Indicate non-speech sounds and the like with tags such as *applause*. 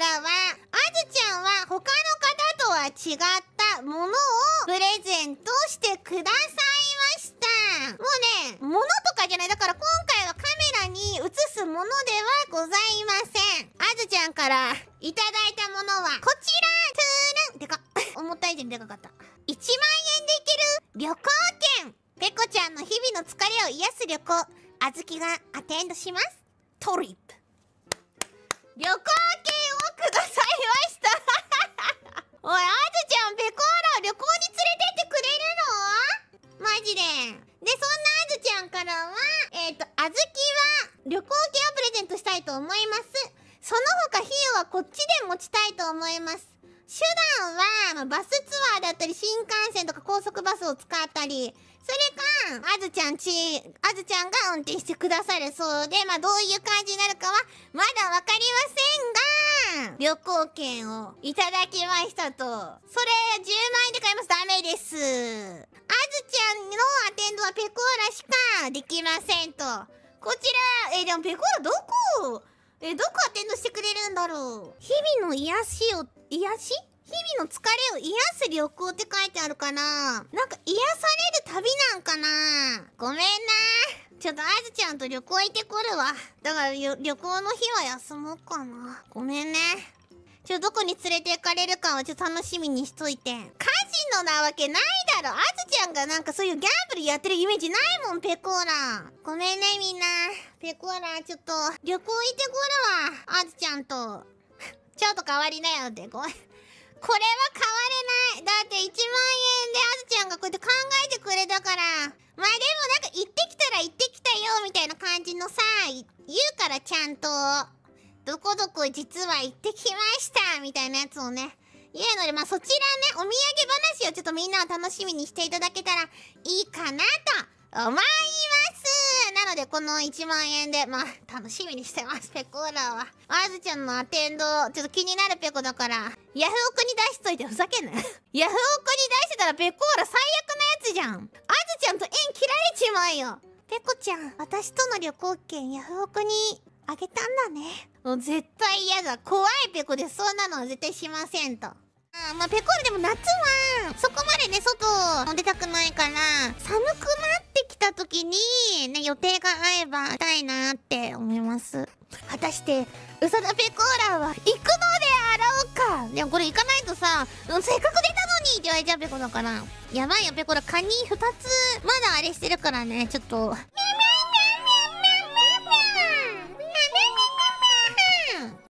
からは、あずちゃんは他の方とは違ったものをプレゼントしてくださいました。もうね、物とかじゃない。だから今回はカメラに映すものではございません。あずちゃんからいただいたものは、こちら、トゥールンでか、思った以上にでかかった。1万円でいける旅行券ペコちゃんの日々の疲れを癒す旅行、あずきがアテンドします。トリップ。旅行旅行券をプレゼントしたいと思いますその他費用はこっちで持ちたいと思います手段は、まあ、バスツアーだったり新幹線とか高速バスを使ったりそれかあずちゃんちあずちゃんが運転してくださるそうでまあどういう感じになるかはまだ分かりませんが旅行券をいただきましたとそれ10万円で買いますダメですあずちゃんのアテンドはペコーラしかできませんとこちらえー、でもペコラどこえー、どこアテンドしてくれるんだろう日々の癒しを癒し日々の疲れを癒す旅行って書いてあるからなんか癒される旅なんかなごめんなちょっとあずちゃんと旅行行ってくるわだから旅行の日は休もうかなごめんねちょどこに連れて行かれるかはちょっと楽しみにしといてカジノなわけないだろあずちゃんがなんかそういうギャンブルやってるイメージないもんペコーラごめんねみんなペコーラちょっと旅行行ってこるわあずちゃんと *laughs* ちょっと変わりなよってごめんこれは変われないだって1万円であずちゃんがこうやって考えてくれたからまあでもなんか行ってきたら行ってきたよみたいな感じのさ言うからちゃんとどこどこ実は行ってきましたみたいなやつをね言うので、まあ、そちらね、お土産話をちょっとみんなは楽しみにしていただけたらいいかなと思いますなので、この1万円で、まあ、楽しみにしてます、ペコーラは。あずちゃんのアテンド、ちょっと気になるペコだから、ヤフオクに出しといてふざけんな、ヤフオクに出してたらペコーラ最悪なやつじゃん。あずちゃんと縁切られちまうよ。ペコちゃん、私との旅行券ヤフオクにあげたんだね。もう絶対嫌だ。怖いペコでそんなのは絶対しませんと。うん、まあ、ペコでも夏は、そこまでね、外、を出たくないから、寒くなってきた時に、ね、予定が合えば、したいなって思います。果たして、宇佐田ペコーラは、行くのであろうかでもこれ行かないとさ、せっかく出たのにって言われちゃうペコだから。やばいよ、ペコラ、カニ2つ、まだあれしてるからね、ちょっと、